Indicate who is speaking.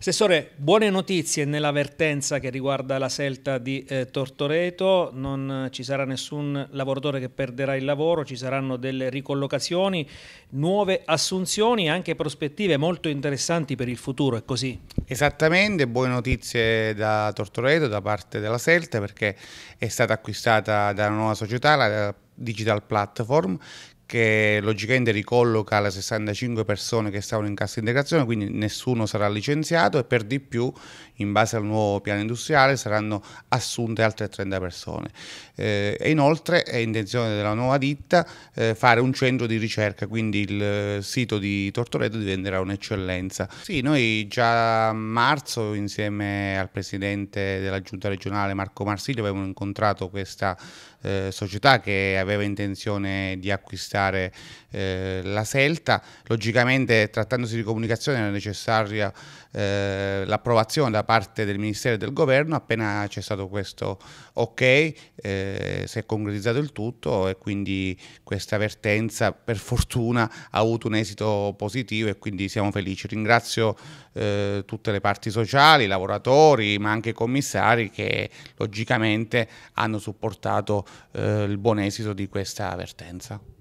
Speaker 1: Assessore, buone notizie nell'avvertenza che riguarda la selta di eh, Tortoreto, non eh, ci sarà nessun lavoratore che perderà il lavoro, ci saranno delle ricollocazioni, nuove assunzioni, e anche prospettive molto interessanti per il futuro, è
Speaker 2: così? Esattamente, buone notizie da Tortoreto, da parte della selta, perché è stata acquistata da una nuova società, la eh, digital platform che logicamente ricolloca le 65 persone che stavano in cassa integrazione, quindi nessuno sarà licenziato e per di più, in base al nuovo piano industriale, saranno assunte altre 30 persone. Eh, e inoltre è intenzione della nuova ditta eh, fare un centro di ricerca, quindi il eh, sito di Tortoreto diventerà un'eccellenza. Sì, noi già a marzo insieme al presidente della giunta regionale Marco Marsilio avevamo incontrato questa eh, società che aveva intenzione di acquistare visitare eh, la Selta. Logicamente, trattandosi di comunicazione, era necessaria eh, l'approvazione da parte del Ministero e del Governo. Appena c'è stato questo ok, eh, si è concretizzato il tutto e quindi questa vertenza, per fortuna, ha avuto un esito positivo e quindi siamo felici. Ringrazio eh, tutte le parti sociali, i lavoratori, ma anche i commissari che logicamente hanno supportato eh, il buon esito di questa vertenza.